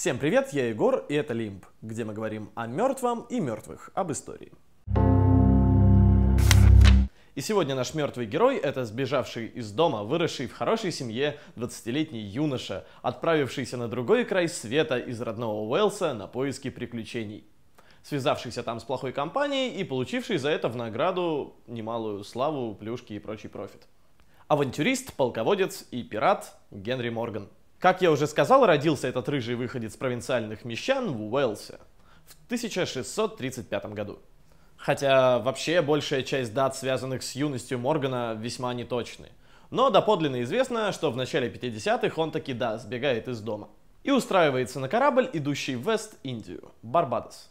Всем привет, я Егор, и это Лимб, где мы говорим о мертвом и мертвых, об истории. И сегодня наш мертвый герой – это сбежавший из дома, выросший в хорошей семье 20-летний юноша, отправившийся на другой край света из родного Уэлса на поиски приключений связавшийся там с плохой компанией и получивший за это в награду немалую славу, плюшки и прочий профит. Авантюрист, полководец и пират Генри Морган – как я уже сказал, родился этот рыжий выходец провинциальных мещан в Уэлсе в 1635 году. Хотя вообще большая часть дат, связанных с юностью Моргана, весьма неточны. Но доподлинно известно, что в начале 50-х он таки да, сбегает из дома. И устраивается на корабль, идущий в Вест-Индию, Барбадос.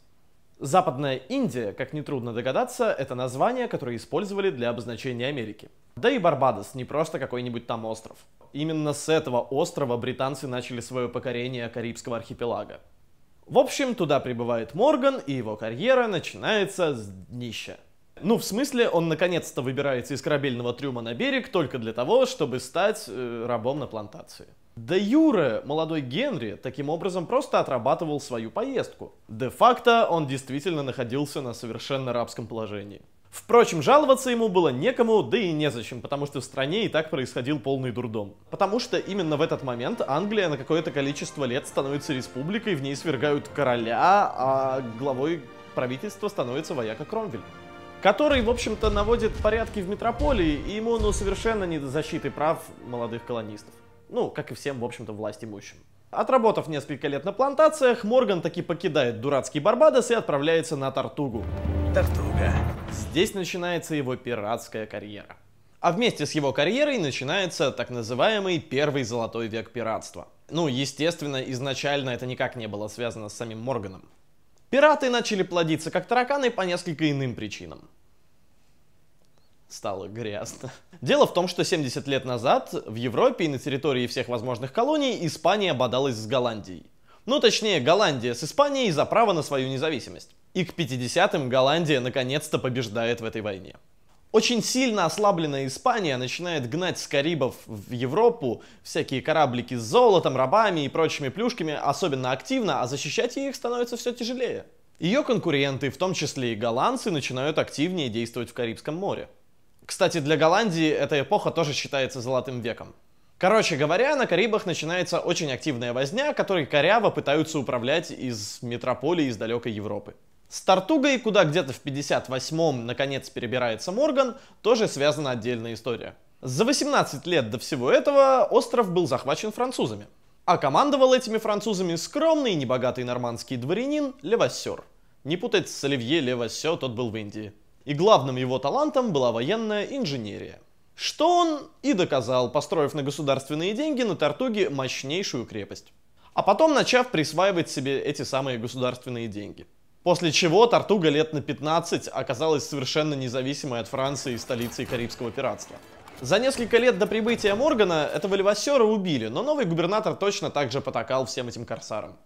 Западная Индия, как нетрудно догадаться, это название, которое использовали для обозначения Америки. Да и Барбадос не просто какой-нибудь там остров. Именно с этого острова британцы начали свое покорение Карибского архипелага. В общем, туда прибывает Морган, и его карьера начинается с днища. Ну, в смысле, он наконец-то выбирается из корабельного трюма на берег только для того, чтобы стать э, рабом на плантации. Да Юре, молодой Генри, таким образом просто отрабатывал свою поездку. Де-факто он действительно находился на совершенно рабском положении. Впрочем, жаловаться ему было некому, да и незачем, потому что в стране и так происходил полный дурдом. Потому что именно в этот момент Англия на какое-то количество лет становится республикой, в ней свергают короля, а главой правительства становится вояка Кромвель который, в общем-то, наводит порядки в метрополии, и ему, ну, совершенно не до защиты прав молодых колонистов. Ну, как и всем, в общем-то, власть имущим. Отработав несколько лет на плантациях, Морган таки покидает дурацкий Барбадос и отправляется на Тартугу. Тартуга. Здесь начинается его пиратская карьера. А вместе с его карьерой начинается так называемый первый золотой век пиратства. Ну, естественно, изначально это никак не было связано с самим Морганом. Пираты начали плодиться как тараканы по несколько иным причинам стало грязно. Дело в том, что 70 лет назад в Европе и на территории всех возможных колоний Испания бодалась с Голландией. Ну, точнее, Голландия с Испанией за право на свою независимость. И к 50-м Голландия наконец-то побеждает в этой войне. Очень сильно ослабленная Испания начинает гнать с Карибов в Европу всякие кораблики с золотом, рабами и прочими плюшками особенно активно, а защищать их становится все тяжелее. Ее конкуренты, в том числе и голландцы, начинают активнее действовать в Карибском море. Кстати, для Голландии эта эпоха тоже считается золотым веком. Короче говоря, на Карибах начинается очень активная возня, которой коряво пытаются управлять из метрополии из далекой Европы. С Тартугой, куда где-то в 58-м наконец перебирается Морган, тоже связана отдельная история. За 18 лет до всего этого остров был захвачен французами. А командовал этими французами скромный и небогатый нормандский дворянин Левассер. Не путать с Оливье Левассер, тот был в Индии и главным его талантом была военная инженерия. Что он и доказал, построив на государственные деньги на Тартуге мощнейшую крепость. А потом начав присваивать себе эти самые государственные деньги. После чего Тартуга лет на 15 оказалась совершенно независимой от Франции и столицей Карибского пиратства. За несколько лет до прибытия Моргана этого левосера убили, но новый губернатор точно так же потакал всем этим корсарам.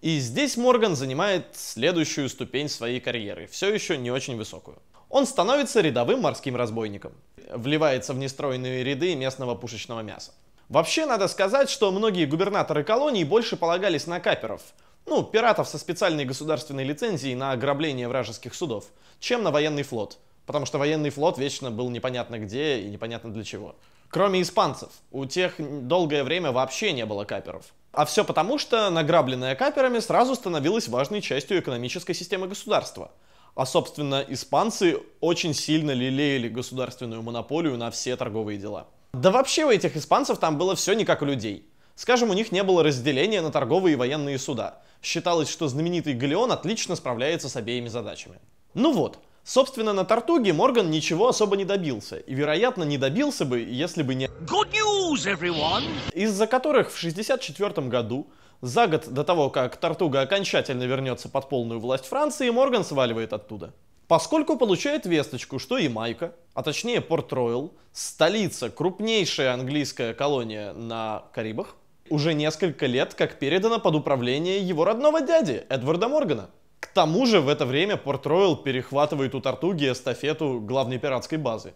И здесь Морган занимает следующую ступень своей карьеры, все еще не очень высокую он становится рядовым морским разбойником. Вливается в нестроенные ряды местного пушечного мяса. Вообще, надо сказать, что многие губернаторы колоний больше полагались на каперов, ну, пиратов со специальной государственной лицензией на ограбление вражеских судов, чем на военный флот, потому что военный флот вечно был непонятно где и непонятно для чего. Кроме испанцев, у тех долгое время вообще не было каперов. А все потому, что награбленное каперами сразу становилось важной частью экономической системы государства – а, собственно, испанцы очень сильно лелеяли государственную монополию на все торговые дела. Да вообще у этих испанцев там было все не как у людей. Скажем, у них не было разделения на торговые и военные суда. Считалось, что знаменитый галеон отлично справляется с обеими задачами. Ну вот, собственно, на Тартуге Морган ничего особо не добился, и, вероятно, не добился бы, если бы не... Good news, everyone! Из-за которых в 1964 году за год до того, как Тартуга окончательно вернется под полную власть Франции, Морган сваливает оттуда. Поскольку получает весточку, что и Майка, а точнее Порт-Ройл, столица, крупнейшая английская колония на Карибах, уже несколько лет как передана под управление его родного дяди, Эдварда Моргана. К тому же в это время Порт-Ройл перехватывает у Тартуги эстафету главной пиратской базы.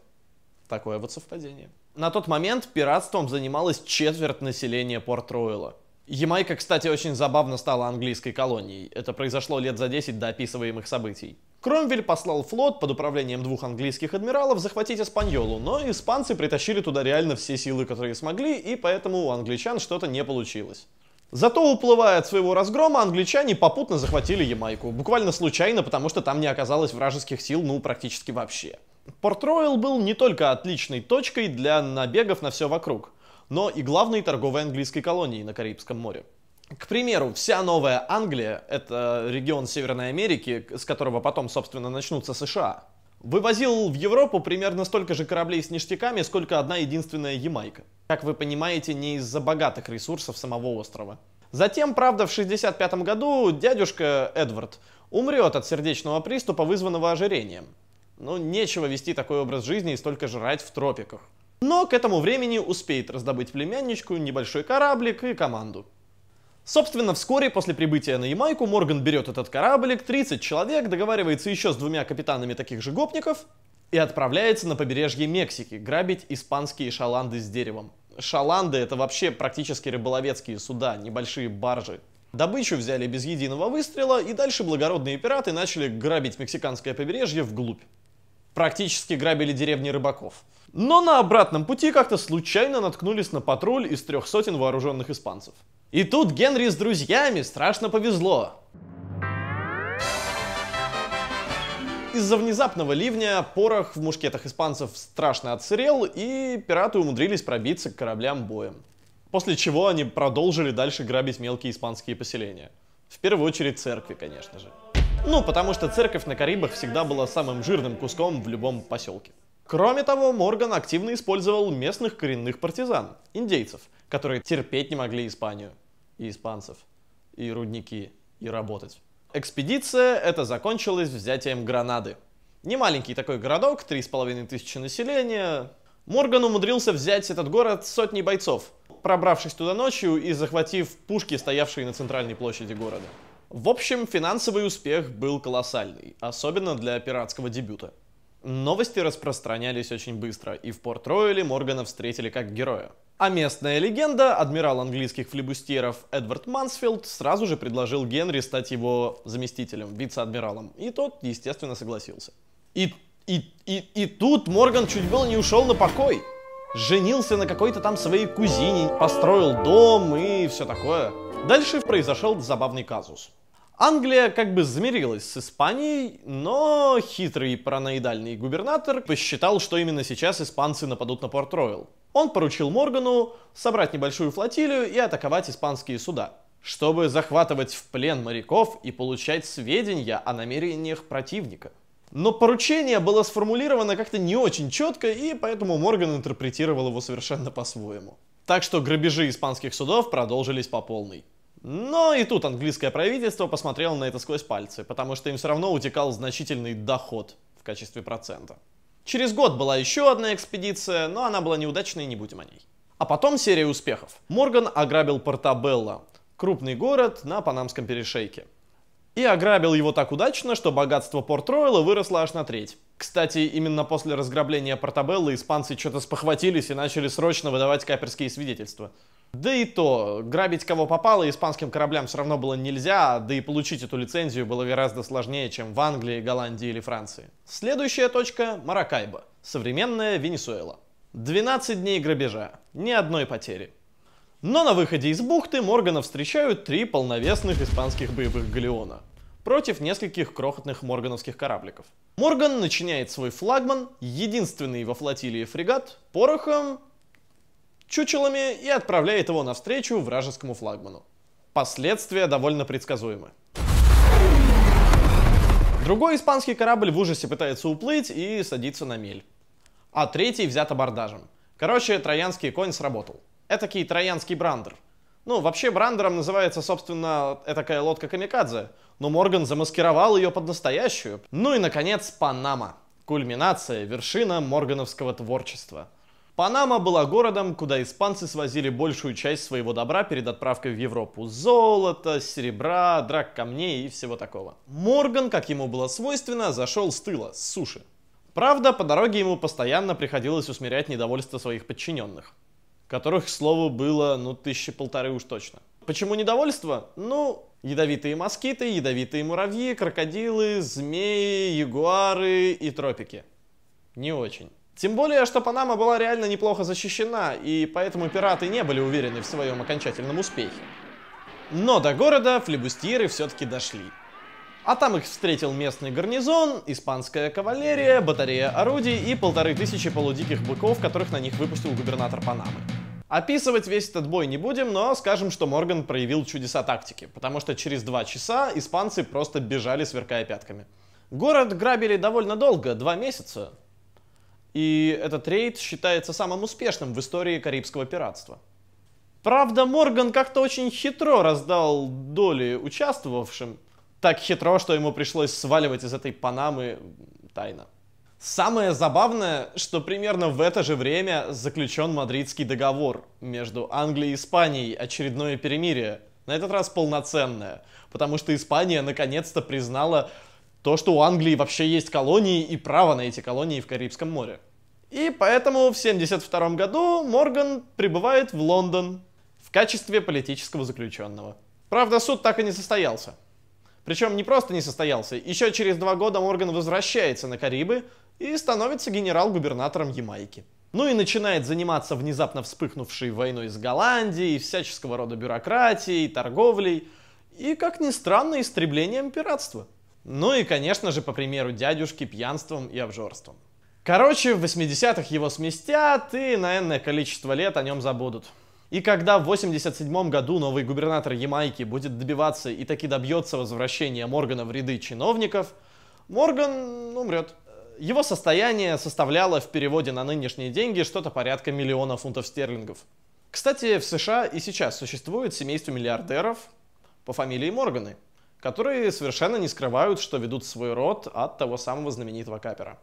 Такое вот совпадение. На тот момент пиратством занималось четверть населения Порт-Ройла – Ямайка, кстати, очень забавно стала английской колонией. Это произошло лет за 10 до описываемых событий. Кромвель послал флот под управлением двух английских адмиралов захватить Испаньолу, но испанцы притащили туда реально все силы, которые смогли, и поэтому у англичан что-то не получилось. Зато, уплывая от своего разгрома, англичане попутно захватили Ямайку. Буквально случайно, потому что там не оказалось вражеских сил, ну, практически вообще. Порт-Ройл был не только отличной точкой для набегов на все вокруг но и главной торговой английской колонии на Карибском море. К примеру, вся Новая Англия, это регион Северной Америки, с которого потом, собственно, начнутся США, вывозил в Европу примерно столько же кораблей с ништяками, сколько одна единственная Ямайка. Как вы понимаете, не из-за богатых ресурсов самого острова. Затем, правда, в 65 году дядюшка Эдвард умрет от сердечного приступа, вызванного ожирением. Ну, нечего вести такой образ жизни и столько жрать в тропиках но к этому времени успеет раздобыть племянничку, небольшой кораблик и команду. Собственно, вскоре после прибытия на Ямайку Морган берет этот кораблик, 30 человек, договаривается еще с двумя капитанами таких же гопников и отправляется на побережье Мексики грабить испанские шаланды с деревом. Шаланды — это вообще практически рыболовецкие суда, небольшие баржи. Добычу взяли без единого выстрела, и дальше благородные пираты начали грабить мексиканское побережье вглубь практически грабили деревни рыбаков. Но на обратном пути как-то случайно наткнулись на патруль из трех сотен вооруженных испанцев. И тут Генри с друзьями страшно повезло. Из-за внезапного ливня порох в мушкетах испанцев страшно отсырел, и пираты умудрились пробиться к кораблям боем. После чего они продолжили дальше грабить мелкие испанские поселения. В первую очередь церкви, конечно же. Ну, потому что церковь на Карибах всегда была самым жирным куском в любом поселке. Кроме того, Морган активно использовал местных коренных партизан, индейцев, которые терпеть не могли Испанию, и испанцев, и рудники, и работать. Экспедиция это закончилась взятием Гранады. Немаленький такой городок, 3,5 тысячи населения. Морган умудрился взять этот город сотней бойцов, пробравшись туда ночью и захватив пушки, стоявшие на центральной площади города. В общем, финансовый успех был колоссальный, особенно для пиратского дебюта. Новости распространялись очень быстро, и в Порт-Ройле Моргана встретили как героя. А местная легенда, адмирал английских флибустьеров Эдвард Мансфилд, сразу же предложил Генри стать его заместителем, вице-адмиралом, и тот, естественно, согласился. И, и, и, и тут Морган чуть было не ушел на покой женился на какой-то там своей кузине, построил дом и все такое. Дальше произошел забавный казус. Англия как бы замирилась с Испанией, но хитрый параноидальный губернатор посчитал, что именно сейчас испанцы нападут на Порт-Ройл. Он поручил Моргану собрать небольшую флотилию и атаковать испанские суда, чтобы захватывать в плен моряков и получать сведения о намерениях противника. Но поручение было сформулировано как-то не очень четко, и поэтому Морган интерпретировал его совершенно по-своему. Так что грабежи испанских судов продолжились по полной. Но и тут английское правительство посмотрело на это сквозь пальцы, потому что им все равно утекал значительный доход в качестве процента. Через год была еще одна экспедиция, но она была неудачной, не будем о ней. А потом серия успехов. Морган ограбил Портабелло, крупный город на Панамском перешейке и ограбил его так удачно, что богатство Порт-Ройла выросло аж на треть. Кстати, именно после разграбления Портабеллы испанцы что-то спохватились и начали срочно выдавать каперские свидетельства. Да и то, грабить кого попало испанским кораблям все равно было нельзя, да и получить эту лицензию было гораздо сложнее, чем в Англии, Голландии или Франции. Следующая точка – Маракайбо, современная Венесуэла. 12 дней грабежа, ни одной потери. Но на выходе из бухты Моргана встречают три полновесных испанских боевых галеона против нескольких крохотных моргановских корабликов. Морган начиняет свой флагман, единственный во флотилии фрегат, порохом, чучелами и отправляет его навстречу вражескому флагману. Последствия довольно предсказуемы. Другой испанский корабль в ужасе пытается уплыть и садится на мель. А третий взят абордажем. Короче, троянский конь сработал. Этакий троянский брандер. Ну, вообще брандером называется, собственно, этакая лодка Камикадзе, но Морган замаскировал ее под настоящую. Ну и, наконец, Панама. Кульминация, вершина моргановского творчества. Панама была городом, куда испанцы свозили большую часть своего добра перед отправкой в Европу. Золото, серебра, драк камней и всего такого. Морган, как ему было свойственно, зашел с тыла, с суши. Правда, по дороге ему постоянно приходилось усмирять недовольство своих подчиненных которых, к слову, было, ну, тысячи полторы уж точно. Почему недовольство? Ну, ядовитые москиты, ядовитые муравьи, крокодилы, змеи, ягуары и тропики. Не очень. Тем более, что Панама была реально неплохо защищена, и поэтому пираты не были уверены в своем окончательном успехе. Но до города флебустьеры все-таки дошли. А там их встретил местный гарнизон, испанская кавалерия, батарея орудий и полторы тысячи полудиких быков, которых на них выпустил губернатор Панамы. Описывать весь этот бой не будем, но скажем, что Морган проявил чудеса тактики, потому что через два часа испанцы просто бежали, сверкая пятками. Город грабили довольно долго, два месяца, и этот рейд считается самым успешным в истории карибского пиратства. Правда, Морган как-то очень хитро раздал доли участвовавшим, так хитро, что ему пришлось сваливать из этой Панамы тайно. Самое забавное, что примерно в это же время заключен Мадридский договор между Англией и Испанией, очередное перемирие, на этот раз полноценное, потому что Испания наконец-то признала то, что у Англии вообще есть колонии и право на эти колонии в Карибском море. И поэтому в 1972 году Морган прибывает в Лондон в качестве политического заключенного. Правда, суд так и не состоялся. Причем не просто не состоялся, еще через два года Морган возвращается на Карибы, и становится генерал-губернатором Ямайки. Ну и начинает заниматься внезапно вспыхнувшей войной с Голландией, всяческого рода бюрократией, торговлей и, как ни странно, истреблением пиратства. Ну и, конечно же, по примеру дядюшки, пьянством и обжорством. Короче, в 80-х его сместят и на энное количество лет о нем забудут. И когда в 87 году новый губернатор Ямайки будет добиваться и таки добьется возвращения Моргана в ряды чиновников, Морган ну, умрет. Его состояние составляло в переводе на нынешние деньги что-то порядка миллиона фунтов стерлингов. Кстати, в США и сейчас существует семейство миллиардеров по фамилии Морганы, которые совершенно не скрывают, что ведут свой род от того самого знаменитого капера.